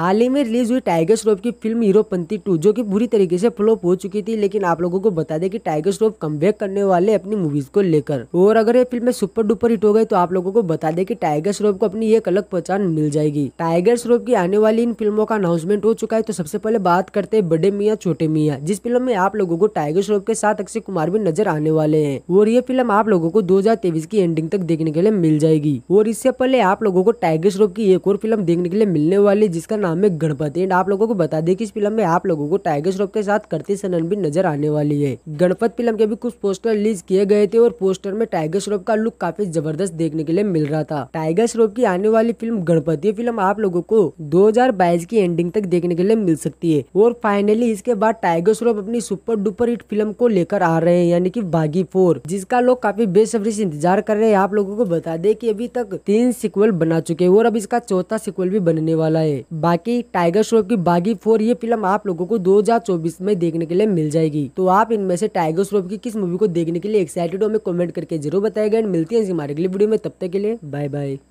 हाल ही में रिलीज हुई टाइगर श्रॉफ की फिल्म पंथी टू जो कि बुरी तरीके से फ्लॉप हो चुकी थी लेकिन आप लोगों को बता दें कि टाइगर श्रॉफ कम करने वाले अपनी मूवीज को लेकर और अगर ये फिल्म सुपर डुपर हिट हो गई तो आप लोगों को बता दें कि टाइगर श्रॉफ को अपनी एक अलग पहचान मिल जाएगी टाइगर श्रॉफ की आने वाली इन फिल्मों का अनाउंसमेंट हो चुका है तो सबसे पहले बात करते हैं बड़े मियाँ छोटे मियाँ जिस फिल्म में आप लोगों को टाइगर श्रॉफ के साथ अक्षय कुमार भी नजर आने वाले है और ये फिल्म आप लोगों को दो की एंडिंग तक देखने के लिए मिल जाएगी और इससे पहले आप लोगों को टाइगर श्रॉफ की एक और फिल्म देखने के लिए मिलने वाली जिसका नाम नाम है गणपति एंड आप लोगों को बता दें कि इस फिल्म में आप लोगों को टाइगर श्रॉफ के साथ करते सनन भी नजर आने वाली है गणपत फिल्म के भी कुछ पोस्टर रिलीज किए गए थे और पोस्टर में टाइगर श्रॉफ का लुक काफी जबरदस्त देखने के लिए मिल रहा था टाइगर श्रॉफ की आने वाली फिल्म गणपति फिल्म आप लोगों को दो की एंडिंग तक देखने के लिए मिल सकती है और फाइनली इसके बाद टाइगर श्रॉफ अपनी सुपर डुपर हिट फिल्म को लेकर आ रहे हैं यानी की बागी फोर जिसका लोग काफी बेसब्री से इंतजार कर रहे हैं आप लोगों को बता दे की अभी तक तीन सिक्वल बना चुके हैं और अब इसका चौथा सिक्वल भी बनने वाला है बाकी बाकी टाइगर श्रॉफ की बागी फोर ये फिल्म आप लोगों को 2024 में देखने के लिए मिल जाएगी तो आप इनमें से टाइगर श्रॉफ की किस मूवी को देखने के लिए एक्साइटेड हो हमें कमेंट करके जरूर बताएगा एंड मिलती है हमारे अगले वीडियो में तब तक के लिए बाय बाय